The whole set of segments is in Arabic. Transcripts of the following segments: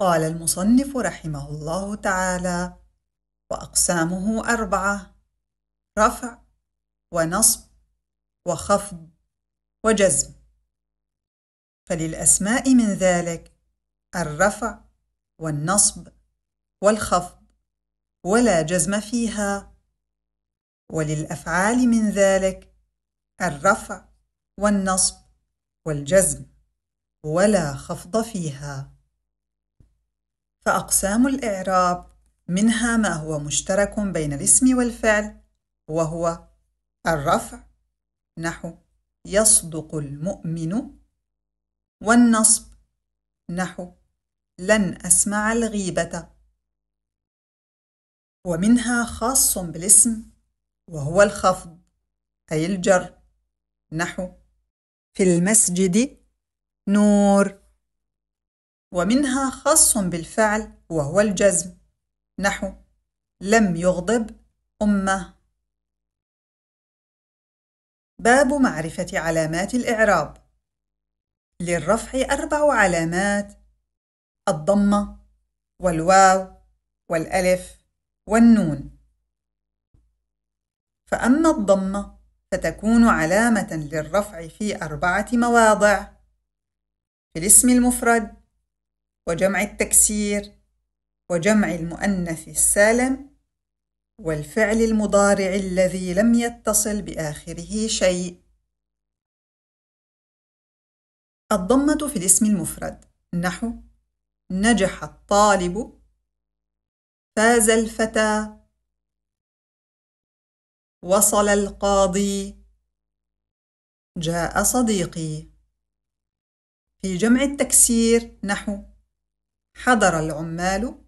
قال المصنف رحمه الله تعالى واقسامه اربعه رفع ونصب وخفض وجزم فللاسماء من ذلك الرفع والنصب والخفض ولا جزم فيها وللافعال من ذلك الرفع والنصب والجزم ولا خفض فيها فأقسام الإعراب منها ما هو مشترك بين الاسم والفعل وهو الرفع نحو يصدق المؤمن والنصب نحو لن أسمع الغيبة ومنها خاص بالاسم وهو الخفض أي الجر نحو في المسجد نور ومنها خاص بالفعل وهو الجزم نحو لم يغضب أمه باب معرفة علامات الإعراب للرفع أربع علامات الضمة والواو والألف والنون فأما الضمة فتكون علامة للرفع في أربعة مواضع في الاسم المفرد وجمع التكسير وجمع المؤنث السالم والفعل المضارع الذي لم يتصل بآخره شيء الضمة في الاسم المفرد نحو نجح الطالب فاز الفتى وصل القاضي جاء صديقي في جمع التكسير نحو حضر العمال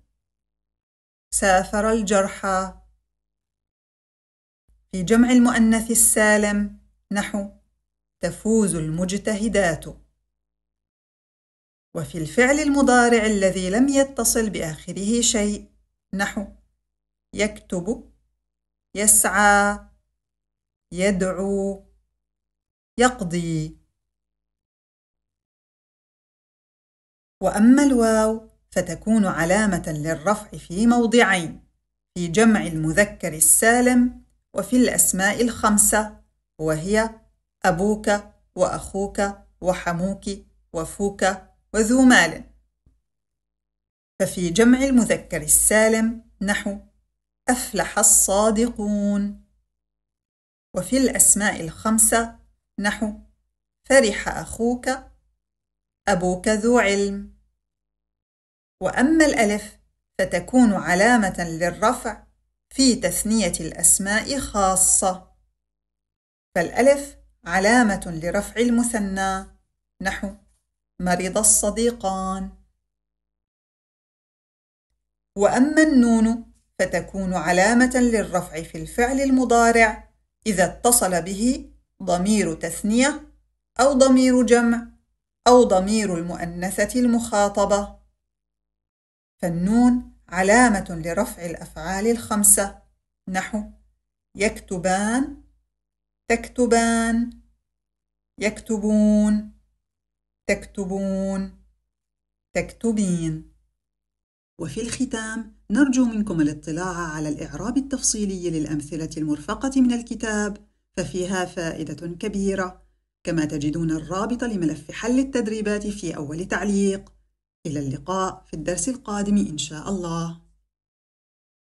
سافر الجرحى في جمع المؤنث السالم نحو تفوز المجتهدات وفي الفعل المضارع الذي لم يتصل باخره شيء نحو يكتب يسعى يدعو يقضي واما الواو فتكون علامة للرفع في موضعين في جمع المذكر السالم وفي الأسماء الخمسة وهي أبوك وأخوك وحموك وفوك وذو مال ففي جمع المذكر السالم نحو أفلح الصادقون وفي الأسماء الخمسة نحو فرح أخوك أبوك ذو علم وأما الألف فتكون علامة للرفع في تثنية الأسماء خاصة فالألف علامة لرفع المثنى نحو مرض الصديقان وأما النون فتكون علامة للرفع في الفعل المضارع إذا اتصل به ضمير تثنية أو ضمير جمع أو ضمير المؤنثة المخاطبة فالنون علامة لرفع الأفعال الخمسة نحو يكتبان تكتبان يكتبون تكتبون تكتبين وفي الختام نرجو منكم الاطلاع على الإعراب التفصيلي للأمثلة المرفقة من الكتاب ففيها فائدة كبيرة كما تجدون الرابط لملف حل التدريبات في أول تعليق إلى اللقاء في الدرس القادم إن شاء الله